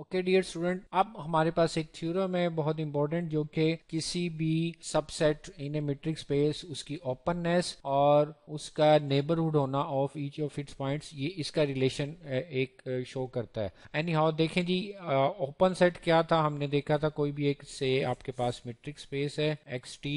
Okay dear student अब हमारे पास एक थ्योरम है बहुत इंपॉर्टेंट जो कि किसी भी subset in a metric space उसकी ओपननेस और उसका नेबरहुड होना of each of its points ये इसका रिलेशन एक शो करता है एनी हाउ देखें जी ओपन सेट क्या था हमने देखा था कोई भी एक से आपके पास मेट्रिक स्पेस है एक्स टी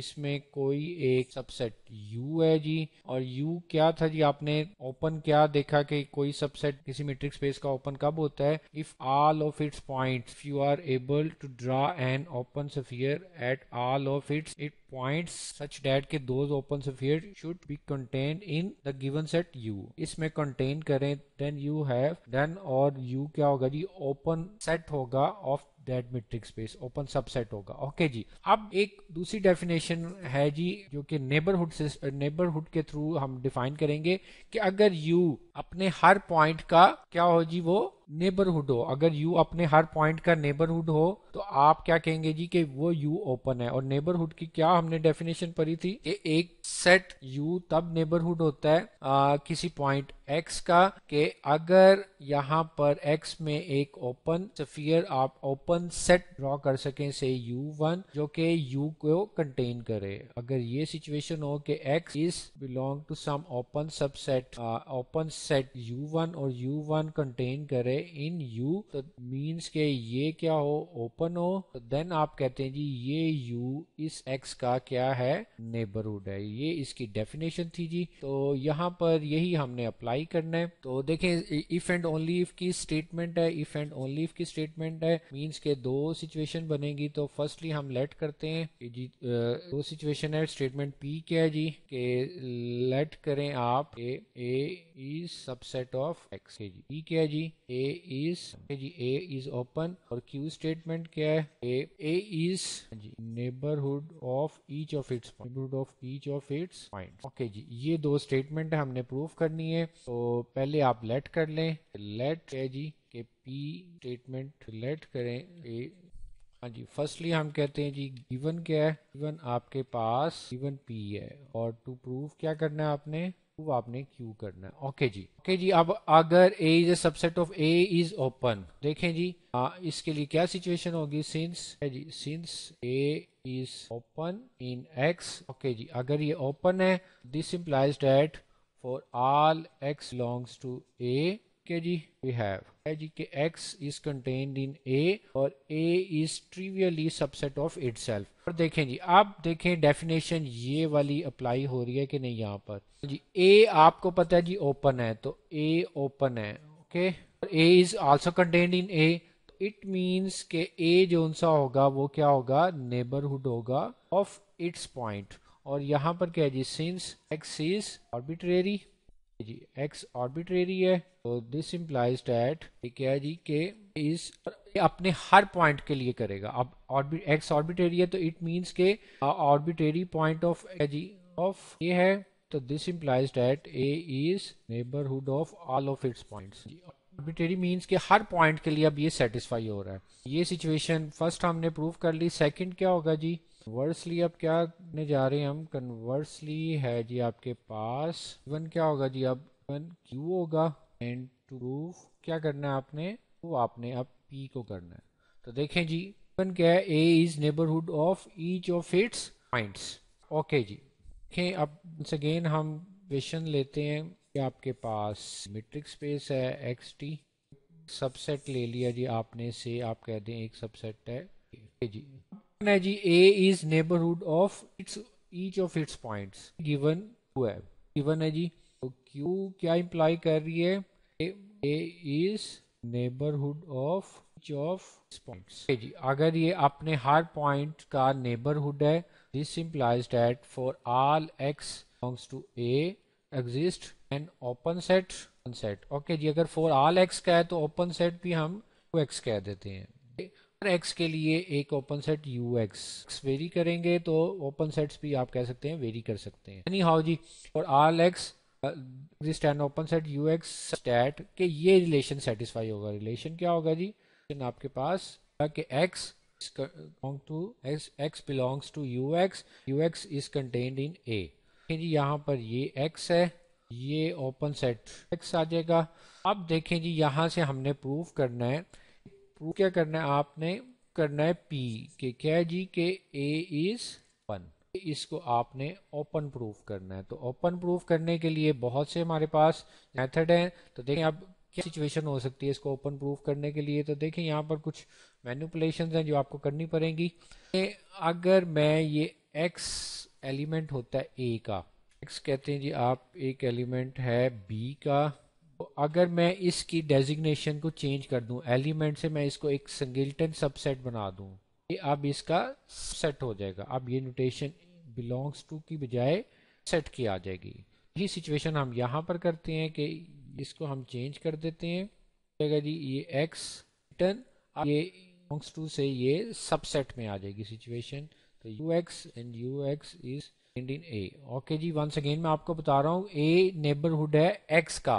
इसमें कोई एक सबसेट U है जी और U क्या था जी आपने ओपन क्या देखा कि कोई सबसेट किसी मेट्रिक स्पेस का ओपन कब होता है if all of its points you are able to draw an open sphere at all of its it points such that के those open sphere should be contain in the given set U इसमें contain करें then you have then और U क्या होगा जी open set होगा of that metric space open subset होगा okay okay जी अब एक दूसरी डेफिनेशन है जी जो कि नेबरहुड से नेबरहुड के थ्रू हम डिफाइन करेंगे कि अगर यू अपने हर पॉइंट का क्या हो जी वो नेबरहुड हो अगर यू अपने हर पॉइंट का नेबरहुड हो तो आप क्या कहेंगे जी कि वो यू ओपन है और नेबरहुड की क्या हमने डेफिनेशन पढ़ी थी कि एक सेट यू तब नेबरहुड होता है आ, किसी पॉइंट एक्स का कि अगर यहाँ पर एक्स में एक ओपन सफियर आप ओपन सेट ड्रॉ कर सकें से यू वन जो कि यू को कंटेन करे अगर ये सिचुएशन हो कि X is belong to some open subset open set U one और यू वन कंटेन करे इन यू तो मीन्स के ये क्या हो ओपन हो तो देन आप कहते हैं जी ये यू इस एक्स का क्या है नेबरहुड है ये इसकी डेफिनेशन थी जी तो यहाँ पर यही हमने अप्लाई करना है तो देखें इफ एंड ओनली इफ की स्टेटमेंट है इफ एंड ओनली इफ की स्टेटमेंट है मीन्स के दो सिचुएशन बनेगी तो फर्स्टली हम लेट करते हैं जी दो सिचुएशन है स्टेटमेंट पी क्या है जी के लेट करें आप A A is subset of X जी पी क्या है जी ए ए इज हाँ जी ए इज ओपन और क्यू स्टेटमेंट क्या है ए ए इज जी neighbourhood of each of its neighbourhood of each of its point okay जी ये दो स्टेटमेंट हमने प्रूफ करनी है तो पहले आप लेट कर लें लेट है जी के पी स्टेटमेंट लेट करें ए हाँ जी फर्स्टली हम कहते हैं जी गिवन क्या है गिवन आपके पास गिवन पी है और टू प्रूफ क्या करना है आपने वो आपने क्यू करना है ओके जी ओके जी अब अगर A is a subset of A is open देखें जी आ, इसके लिए क्या सिचुएशन होगी सिंस जी since A is open in X okay जी अगर ये ओपन है this implies that for all X belongs to A ठीक है जी वी हैव है जी कि x is contained in a और a is trivially subset of itself और देखें जी आप देखें डेफिनेशन ये वाली अप्लाई हो रही है कि नहीं यहाँ पर जी a आपको पता है जी ओपन है तो a ओपन है okay a is also contained in a it means के ए जो सा होगा वो क्या होगा नेबरहुड होगा ऑफ इट्स पॉइंट और यहाँ पर क्या है जी सिंस एक्स इज ऑर्बिट्रेरी जी एक्स ऑर्बिट्रेरी है तो दिस इम्प्लाइज डेट क्या जी के इस अपने हर पॉइंट के लिए करेगा अब ऑर्बिट एक्स ऑर्बिटेरी है तो इट मींस के arbitrary point of G of A है तो this implies that A is neighbourhood of all of its points arbitrary means के हर पॉइंट के लिए अब ये सेटिस्फाई हो रहा है ये सिचुएशन फर्स्ट हमने प्रूव कर ली सेकंड क्या होगा जी वर्सली अब क्या ने जा रहे हैं हम कन्वर्सली है जी आपके पास वन क्या होगा जी अब वन क्यू होगा एंड टू प्रूव क्या करना है आपने वो आपने अब पी को करना है तो देखें जी वन क्या है A is neighbourhood of each of its points okay जी देखें अब अगेन हम क्वेश्चन लेते हैं कि आपके पास मीट्रिक स्पेस है एक्स टी सबसेट ले लिया जी आपने से आप कह दें एक सबसेट है जी है जी A is neighbourhood of its each of its points given to है गिवन है जी तो क्यू क्या इम्प्लाई कर रही है A is neighbourhood of of points जी अगर ये अपने हर पॉइंट का नेबरहुड है this implies that for all X belongs to A exist and open set set okay जी अगर फॉर ऑल एक्स का है तो ओपन सेट भी हम टू एक्स कह देते हैं हर एक्स के लिए एक open set U X vary करेंगे तो ओपन सेट्स भी आप कह सकते हैं वेरी कर सकते हैं एनी हाउ जी for all X exist and open set U X स्टैट के ये रिलेशन सेटिस्फाई होगा रिलेशन क्या होगा जी आपके पास कि X belong to x, x belongs to ux ux is contained in a देखें जी यहाँ पर ये एक्स है ये ओपन सेट एक्स आ जाएगा अब देखें जी यहाँ से हमने प्रूफ करना है प्रूफ क्या करना है आपने करना है पी के क्या है जी के ए इज वन इसको आपने ओपन प्रूफ करना है तो ओपन प्रूफ करने के लिए बहुत से हमारे पास मेथड हैं तो देखें अब क्या सिचुएशन हो सकती है इसको ओपन प्रूफ करने के लिए तो देखें यहाँ पर कुछ मैनुपलेशन हैं जो आपको करनी पड़ेंगी अगर मैं ये एक्स एलिमेंट होता है ए का एक्स कहते हैं जी आप एक एलिमेंट है बी का तो अगर मैं इसकी डेजिग्नेशन को चेंज कर दूं एलिमेंट से मैं इसको एक संगिल्टन सबसेट बना दूं ये अब इसका सेट हो जाएगा अब ये नोटेशन बिलोंग्स टू की बजाय सेट की आ जाएगी यही सिचुएशन हम यहाँ पर करते हैं कि इसको हम चेंज कर देते हैं जी ये एक्स टन ये बिलोंग्स टू से ये सबसेट में आ जाएगी सिचुएशन तो U X and U X is in A okay जी वंस अगेन मैं आपको बता रहा हूँ ए नेबरहुड है एक्स का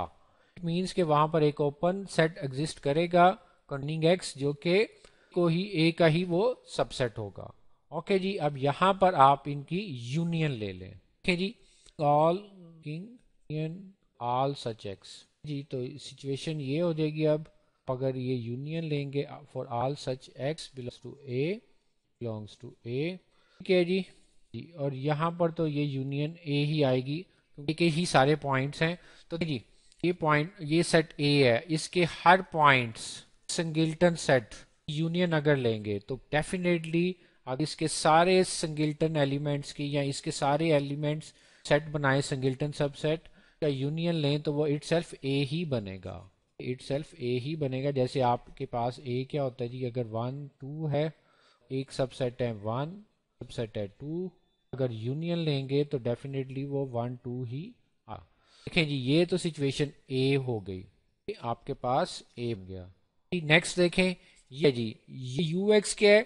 इट मीन्स के वहां पर एक ओपन सेट एग्जिस्ट करेगा कंटिंग एक्स जो कि को ही ए का ही वो सबसेट होगा ओके जी अब यहाँ पर आप इनकी यूनियन ले लें ओके जी all king all such X जी तो सिचुएशन ये हो जाएगी अब अगर ये यूनियन लेंगे for all such X belongs to A belongs to A ठीक है जी और यहाँ पर तो ये यूनियन ए ही आएगी क्योंकि तो ही सारे पॉइंट्स हैं तो जी ये पॉइंट ये सेट ए है इसके हर पॉइंट्स संगिल्टन सेट यूनियन अगर लेंगे तो डेफिनेटली अब इसके सारे संगिल्टन एलिमेंट्स की या इसके सारे एलिमेंट्स सेट बनाए संगिल्टन सबसेट का यूनियन लें तो वो इट ए ही बनेगा इट ए ही बनेगा जैसे आपके पास ए क्या होता है जी अगर वन टू है एक सबसेट है वन सबसेट है टू अगर यूनियन लेंगे तो डेफिनेटली वो वन टू ही आ देखें जी ये तो सिचुएशन ए हो गई आपके पास ए हो गया नेक्स्ट देखें ये जी ये यू एक्स क्या है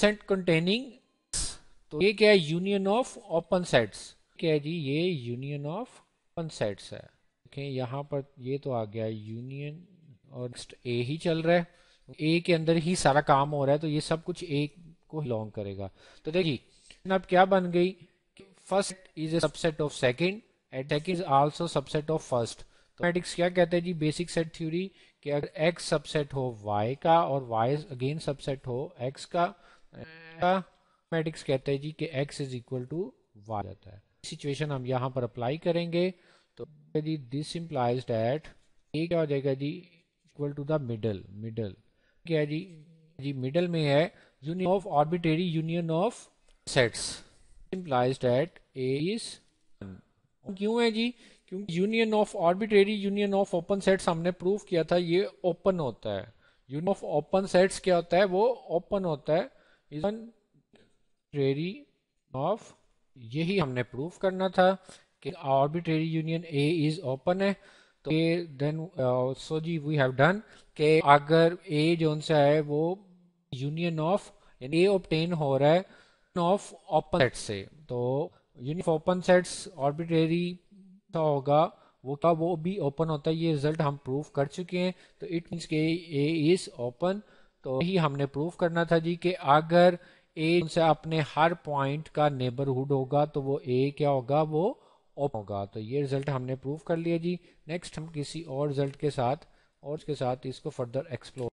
सेंट कंटेनिंग तो ये क्या है यूनियन ऑफ ओपन सेट्स क्या है जी ये यूनियन ऑफ ओपन सेट्स है देखें यहाँ पर ये तो आ गया यूनियन और नेक्स्ट ए ही चल रहा है ए के अंदर ही सारा काम हो रहा है तो ये सब कुछ ए को बिलोंग करेगा तो देखिए अब क्या बन गई first is a subset of second and second is also subset of first तो मैटिक्स क्या कहते हैं जी बेसिक सेट थ्योरी कि अगर x सबसेट हो y का और y अगेन सबसेट हो x का मैटिक्स तो कहते हैं जी कि x is equal to y रहता है सिचुएशन हम यहाँ पर अप्लाई करेंगे तो जी दिस इम्प्लाइज डैट ए क्या हो जाएगा जी equal to the middle middle क्या जी जी मिडल में है union of arbitrary union of sets implies that A is हाँ। क्यों है जी क्योंकि union of arbitrary union of open sets हमने प्रूव किया था ये ओपन होता है यूनियन ऑफ ओपन सेट्स क्या होता है वो ओपन होता है इजन ऑफ यही हमने प्रूव करना था कि arbitrary union A is open है तो देन सो uh, जी वी हैव डन के अगर ए जो सा है वो यूनियन ऑफ यानी ए ऑप्टेन हो रहा है ऑफ ओपन सेट से तो यूनियन ओपन सेट्स ऑर्बिटरी होगा वो क्या वो भी ओपन होता है ये रिजल्ट हम प्रूफ कर चुके हैं तो इट मीन्स के ए इज ओपन तो ही हमने प्रूफ करना था जी कि अगर ए से अपने हर पॉइंट का नेबरहुड होगा तो वो ए क्या होगा वो ओपन होगा तो ये रिजल्ट हमने प्रूफ कर लिया जी नेक्स्ट हम किसी और रिजल्ट के साथ और उसके साथ इसको फर्दर एक्सप्लोर